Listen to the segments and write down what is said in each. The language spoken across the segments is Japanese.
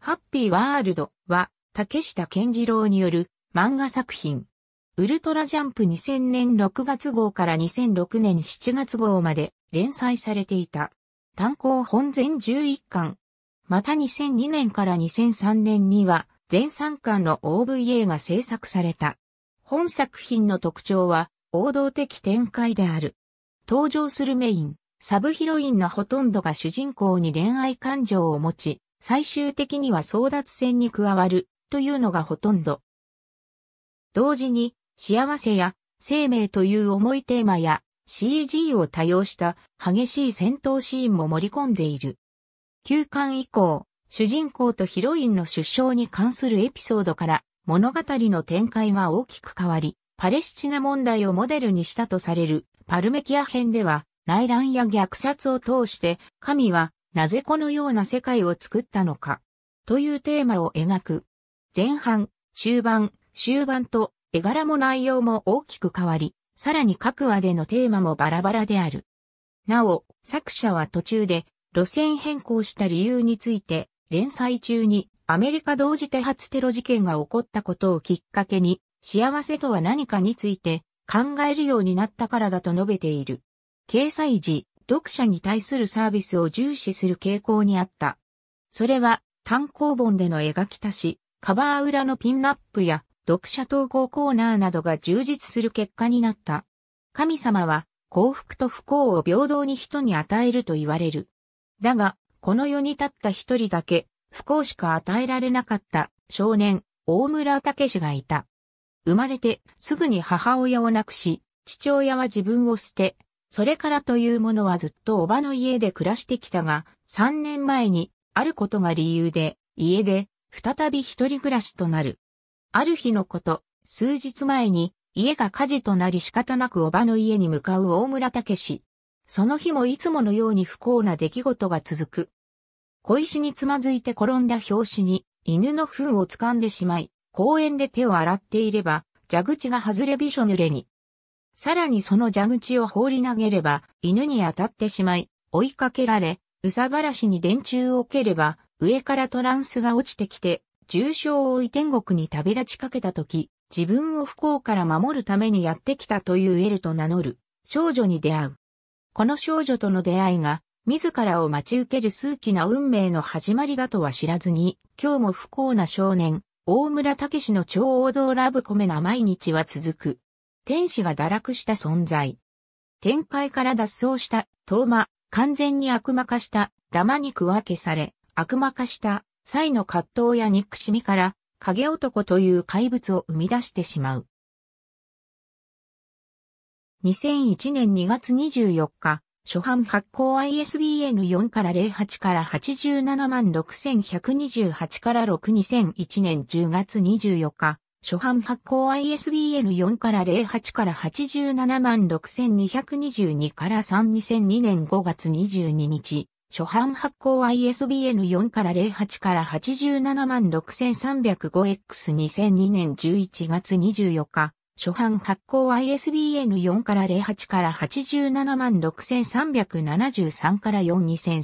ハッピーワールドは、竹下健次郎による漫画作品。ウルトラジャンプ2000年6月号から2006年7月号まで連載されていた。単行本全11巻。また2002年から2003年には、全3巻の OVA が制作された。本作品の特徴は、王道的展開である。登場するメイン、サブヒロインのほとんどが主人公に恋愛感情を持ち、最終的には争奪戦に加わるというのがほとんど。同時に、幸せや生命という重いテーマや CG を多用した激しい戦闘シーンも盛り込んでいる。休館以降、主人公とヒロインの出生に関するエピソードから物語の展開が大きく変わり、パレスチナ問題をモデルにしたとされるパルメキア編では内乱や虐殺を通して神はなぜこのような世界を作ったのか、というテーマを描く。前半、中盤、終盤と絵柄も内容も大きく変わり、さらに各話でのテーマもバラバラである。なお、作者は途中で路線変更した理由について、連載中にアメリカ同時多発テロ事件が起こったことをきっかけに、幸せとは何かについて考えるようになったからだと述べている。掲載時、読者に対するサービスを重視する傾向にあった。それは単行本での描き足し、カバー裏のピンナップや読者投稿コーナーなどが充実する結果になった。神様は幸福と不幸を平等に人に与えると言われる。だが、この世に立った一人だけ不幸しか与えられなかった少年、大村武史がいた。生まれてすぐに母親を亡くし、父親は自分を捨て、それからというものはずっとおばの家で暮らしてきたが、3年前に、あることが理由で、家で、再び一人暮らしとなる。ある日のこと、数日前に、家が火事となり仕方なくおばの家に向かう大村武氏。その日もいつものように不幸な出来事が続く。小石につまずいて転んだ拍子に、犬の糞を掴んでしまい、公園で手を洗っていれば、蛇口が外れびしょ濡れに。さらにその蛇口を放り投げれば、犬に当たってしまい、追いかけられ、うさばらしに電柱を蹴れば、上からトランスが落ちてきて、重傷を負い天国に旅立ちかけた時、自分を不幸から守るためにやってきたというエルと名乗る、少女に出会う。この少女との出会いが、自らを待ち受ける数奇な運命の始まりだとは知らずに、今日も不幸な少年、大村武の超王道ラブコメな毎日は続く。天使が堕落した存在。天界から脱走した、トーマ、完全に悪魔化した、ダマに区分けされ、悪魔化した、際の葛藤や憎しみから、影男という怪物を生み出してしまう。2001年2月24日、初版発行 ISBN4 から08から87万6128から6 2001年10月24日、初版発行 ISBN4 から08から87万6222から3 2002年5月22日。初版発行 ISBN4 から08から87万 6305X2002 年11月24日。初版発行 ISBN4 から08から87万6373から4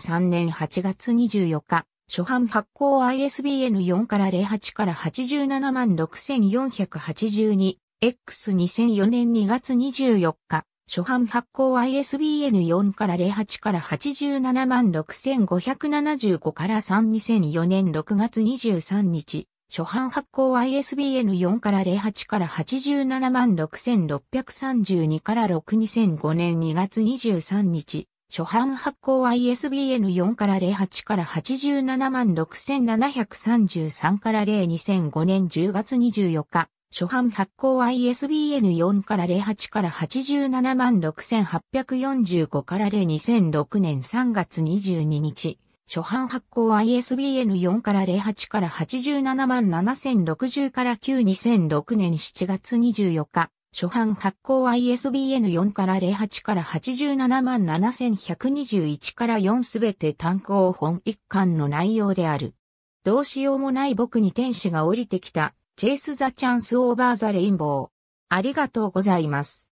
2003年8月24日。初版発行 ISBN 4から08から87万 6482X2004 年2月24日。初版発行 ISBN4 から08から87万6575から32004年6月23日。初版発行 ISBN4 から08から87万6632から62005年2月23日。初版発行 ISBN4 から08から87万6733から02005年10月24日。初版発行 ISBN4 から08から87万6845から02006年3月22日。初版発行 ISBN4 から08から87万7060から9 2006年7月24日。初版発行 ISBN 4から08から87万7121から4すべて単行本一巻の内容である。どうしようもない僕に天使が降りてきた、チェイス・ザ・チャンス・オーバー・ザ・レインボー。ありがとうございます。